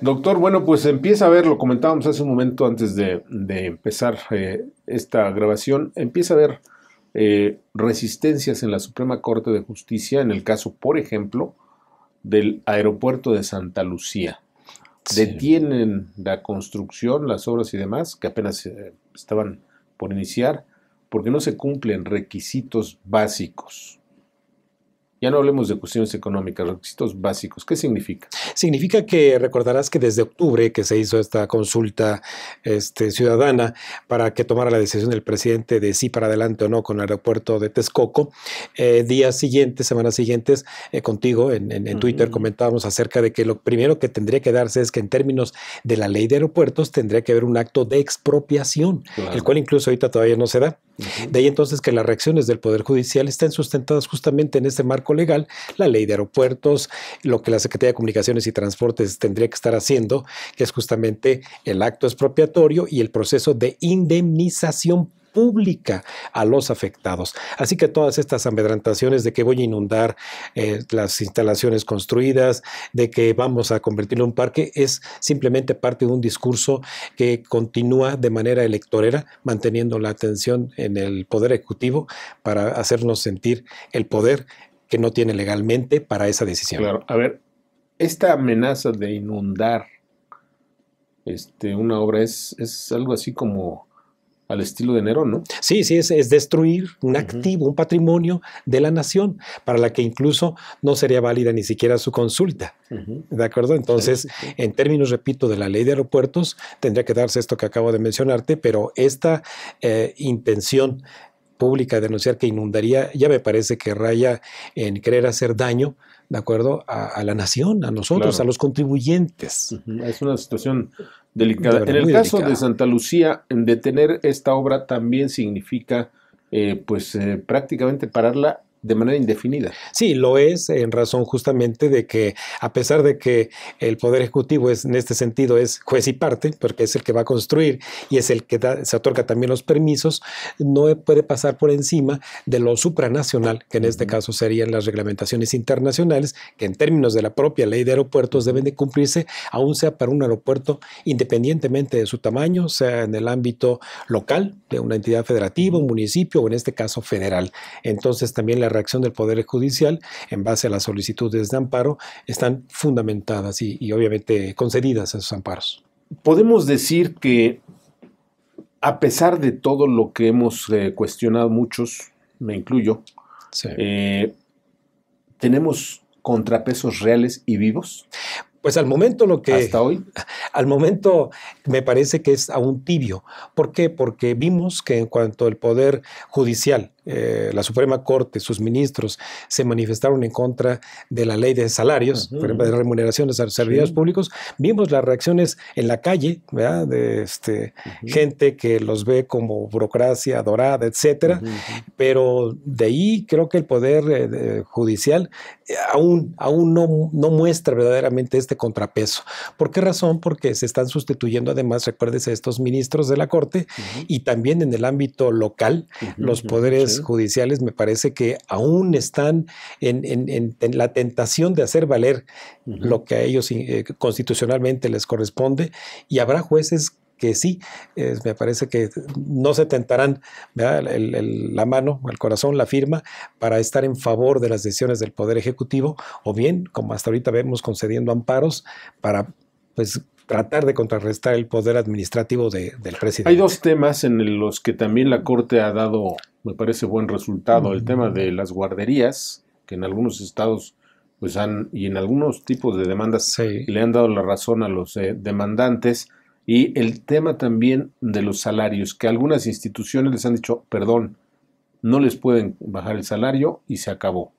Doctor, bueno, pues empieza a ver, lo comentábamos hace un momento antes de, empezar eh, esta grabación, empieza a ver eh, resistencias en la Suprema Corte de Justicia, en el caso, por ejemplo, del aeropuerto de Santa Lucía. Detienen la construcción, las obras y demás, que apenas eh, estaban por iniciar, porque no se cumplen requisitos básicos. Ya no hablemos de cuestiones económicas, requisitos básicos. ¿Qué significa? Significa que recordarás que desde octubre que se hizo esta consulta este, ciudadana para que tomara la decisión del presidente de sí para adelante o no con el aeropuerto de Texcoco, eh, días siguientes, semanas siguientes, eh, contigo en, Twitter comentábamos acerca de que lo primero que tendría que darse es que en términos de la ley de aeropuertos tendría que haber un acto de expropiación, el cual incluso ahorita todavía no se da. De ahí entonces que las reacciones del Poder Judicial estén sustentadas justamente en este marco legal, la ley de aeropuertos, lo que la Secretaría de Comunicaciones y Transportes tendría que estar haciendo, que es justamente el acto expropiatorio y el proceso de indemnización pública a los afectados. Así que todas estas amedrantaciones de que voy a inundar eh, las instalaciones construidas, de que vamos a convertirlo en un parque, es simplemente parte de un discurso que continúa de manera electorera, manteniendo la atención en el poder ejecutivo para hacernos sentir el poder que no tiene legalmente para esa decisión. Claro, a ver, esta amenaza de inundar este, una obra es, es algo así como al estilo de Nerón, ¿no? Sí, sí, es, es destruir un activo, un patrimonio de la nación, para la que incluso no sería válida ni siquiera su consulta. ¿De acuerdo? Entonces, en términos, repito, de la ley de aeropuertos, tendría que darse esto que acabo de mencionarte, pero esta eh, intención pública denunciar que inundaría, ya me parece que raya en querer hacer daño, ¿de acuerdo? A, la nación, a nosotros, a los contribuyentes. Es una situación delicada. en el caso de Santa Lucía, detener esta obra también significa, eh, pues, eh, prácticamente pararla de manera indefinida. Sí, lo es en razón justamente de que a pesar de que el poder ejecutivo es en este sentido es juez y parte, porque es el que va a construir y es el que se otorga también los permisos, no puede pasar por encima de lo supranacional, que en este caso serían las reglamentaciones internacionales, que en términos de la propia ley de aeropuertos deben de cumplirse, aún sea para un aeropuerto independientemente de su tamaño, sea en el ámbito local de una entidad federativa, un municipio o en este caso federal. Entonces también la reacción del Poder Judicial en base a las solicitudes de amparo están fundamentadas y, obviamente concedidas esos amparos. Podemos decir que a pesar de todo lo que hemos eh, cuestionado muchos, me incluyo, eh, tenemos contrapesos reales y vivos. Pues al momento lo que... Hasta hoy. Al momento me parece que es aún tibio. ¿Por qué? Porque vimos que en cuanto al Poder Judicial eh, la Suprema Corte, sus ministros se manifestaron en contra de la ley de salarios, de remuneraciones a los servidores públicos, vimos las reacciones en la calle, De este, gente que los ve como burocracia dorada, etcétera, pero de ahí creo que el poder eh, judicial eh, aún, aún no, no muestra verdaderamente este contrapeso. ¿Por qué razón? Porque se están sustituyendo además, recuérdese, estos ministros de la Corte y también en el ámbito local, los poderes judiciales me parece que aún están en, la tentación de hacer valer lo que a ellos eh, constitucionalmente les corresponde y habrá jueces que sí, me parece que no se tentarán la mano, el corazón, la firma para estar en favor de las decisiones del Poder Ejecutivo o bien, como hasta ahorita vemos, concediendo amparos para pues tratar de contrarrestar el poder administrativo del presidente. Hay dos temas en los que también la Corte ha dado me parece buen resultado. El tema de las guarderías, que en algunos estados pues han, y en algunos tipos de demandas le han dado la razón a los eh, demandantes. Y el tema también de los salarios, que algunas instituciones les han dicho, perdón, no les pueden bajar el salario y se acabó.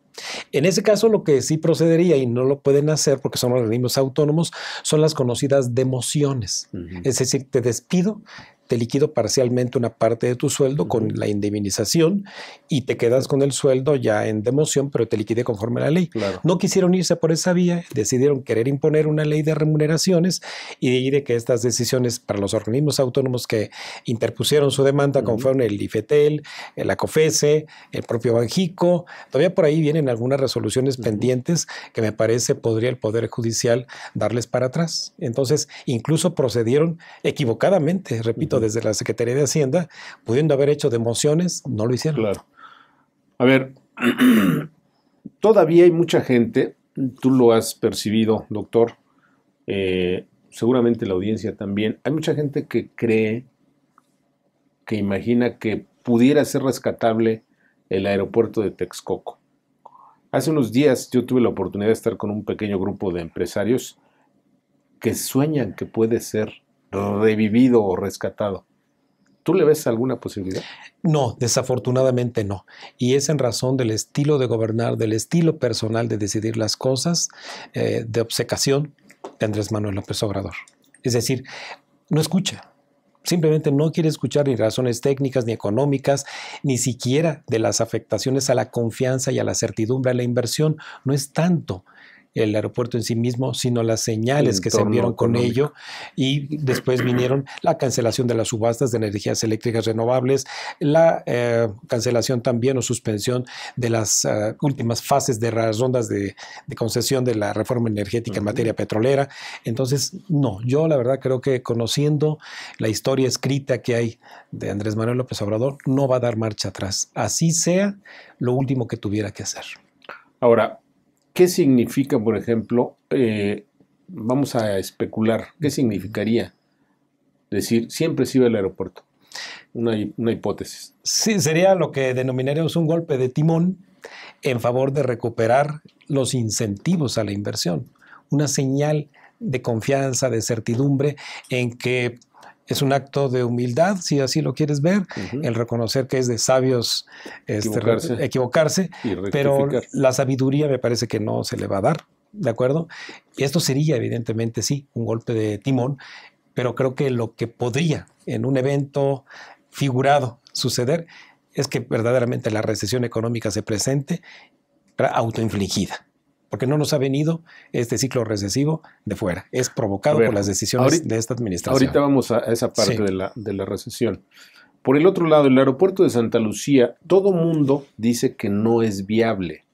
En ese caso, lo que sí procedería y no lo pueden hacer porque son organismos autónomos son las conocidas demociones. Es decir, te despido te liquido parcialmente una parte de tu sueldo con la indemnización y te quedas con el sueldo ya en democión, pero te liquide conforme a la ley. No quisieron irse por esa vía, decidieron querer imponer una ley de remuneraciones y de que estas decisiones para los organismos autónomos que interpusieron su demanda, conforme como fueron el IFETEL, el ACOFESE, el propio Banjico, todavía por ahí vienen algunas resoluciones pendientes que me parece podría el Poder Judicial darles para atrás. Entonces, incluso procedieron equivocadamente, repito, desde la Secretaría de Hacienda, pudiendo haber hecho demociones, no lo hicieron. Claro. A ver, todavía hay mucha gente, tú lo has percibido, doctor, eh, seguramente la audiencia también, hay mucha gente que cree, que imagina que pudiera ser rescatable el aeropuerto de Texcoco. Hace unos días yo tuve la oportunidad de estar con un pequeño grupo de empresarios que sueñan que puede ser revivido o rescatado. ¿Tú le ves alguna posibilidad? No, desafortunadamente no. Y es en razón del estilo de gobernar, del estilo personal de decidir las cosas, eh, de obsecación de Andrés Manuel López Obrador. Es decir, no escucha. Simplemente no quiere escuchar ni razones técnicas ni económicas, ni siquiera de las afectaciones a la confianza y a la certidumbre a la inversión. No es tanto el aeropuerto en sí mismo, sino las señales que se vieron con ello. Y después vinieron la cancelación de las subastas de energías eléctricas renovables, la eh, cancelación también o suspensión de las eh, últimas fases de las rondas de, concesión de la reforma energética en materia petrolera. Entonces, no, yo la verdad creo que conociendo la historia escrita que hay de Andrés Manuel López Obrador, no va a dar marcha atrás. Así sea lo último que tuviera que hacer. Ahora, ¿Qué significa, por ejemplo, eh, vamos a especular, qué significaría decir siempre sirve el aeropuerto? Una, una, hipótesis. Sí, sería lo que denominaremos un golpe de timón en favor de recuperar los incentivos a la inversión, una señal de confianza, de certidumbre en que es un acto de humildad, si así lo quieres ver, el reconocer que es de sabios este, equivocarse, equivocarse pero la sabiduría me parece que no se le va a dar, ¿de acuerdo? Y esto sería, evidentemente, sí, un golpe de timón, pero creo que lo que podría en un evento figurado suceder es que verdaderamente la recesión económica se presente autoinfligida porque no nos ha venido este ciclo recesivo de fuera, es provocado por las decisiones de esta administración. Ahorita vamos a esa parte de, la, recesión. Por el otro lado, el aeropuerto de Santa Lucía, todo mundo dice que no es viable.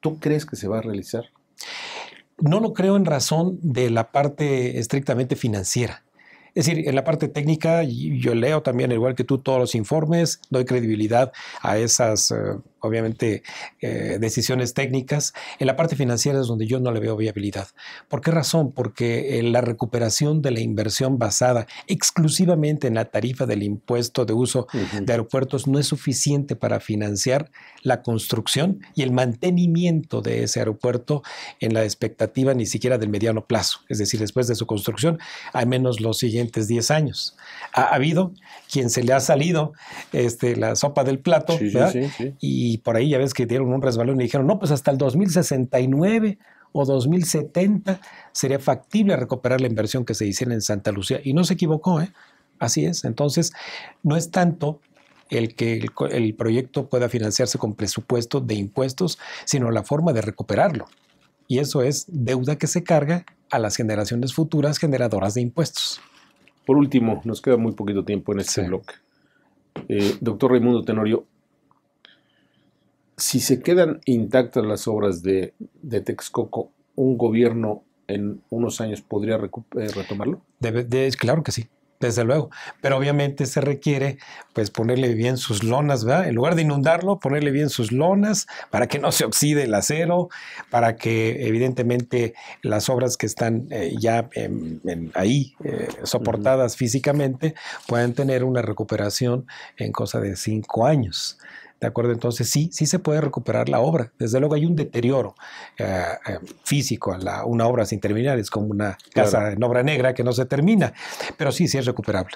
¿Tú crees que se va a realizar? No lo creo en razón de la parte estrictamente financiera. Es decir, en la parte técnica, yo leo también, igual que tú, todos los informes, doy credibilidad a esas... Eh, obviamente, eh, decisiones técnicas. En la parte financiera es donde yo no le veo viabilidad. ¿Por qué razón? Porque eh, la recuperación de la inversión basada exclusivamente en la tarifa del impuesto de uso de aeropuertos no es suficiente para financiar la construcción y el mantenimiento de ese aeropuerto en la expectativa ni siquiera del mediano plazo, es decir, después de su construcción, al menos los siguientes 10 años. Ha, habido quien se le ha salido este, la sopa del plato y y por ahí ya ves que dieron un resbalón y dijeron, no, pues hasta el 2069 o 2070 sería factible recuperar la inversión que se hiciera en Santa Lucía. Y no se equivocó, ¿eh? Así es. Entonces, no es tanto el que el, proyecto pueda financiarse con presupuesto de impuestos, sino la forma de recuperarlo. Y eso es deuda que se carga a las generaciones futuras generadoras de impuestos. Por último, nos queda muy poquito tiempo en este bloque. Eh, doctor Raimundo Tenorio, si se quedan intactas las obras de, Texcoco, un gobierno en unos años podría eh, retomarlo? claro que sí, desde luego. Pero obviamente se requiere pues ponerle bien sus lonas, ¿verdad? En lugar de inundarlo, ponerle bien sus lonas para que no se oxide el acero, para que evidentemente las obras que están eh, ya ahí eh, soportadas físicamente puedan tener una recuperación en cosa de cinco años. ¿De acuerdo? Entonces sí, sí se puede recuperar la obra. Desde luego hay un deterioro eh, eh, físico a la, una obra sin terminar, es como una casa en obra negra que no se termina, pero sí, sí es recuperable.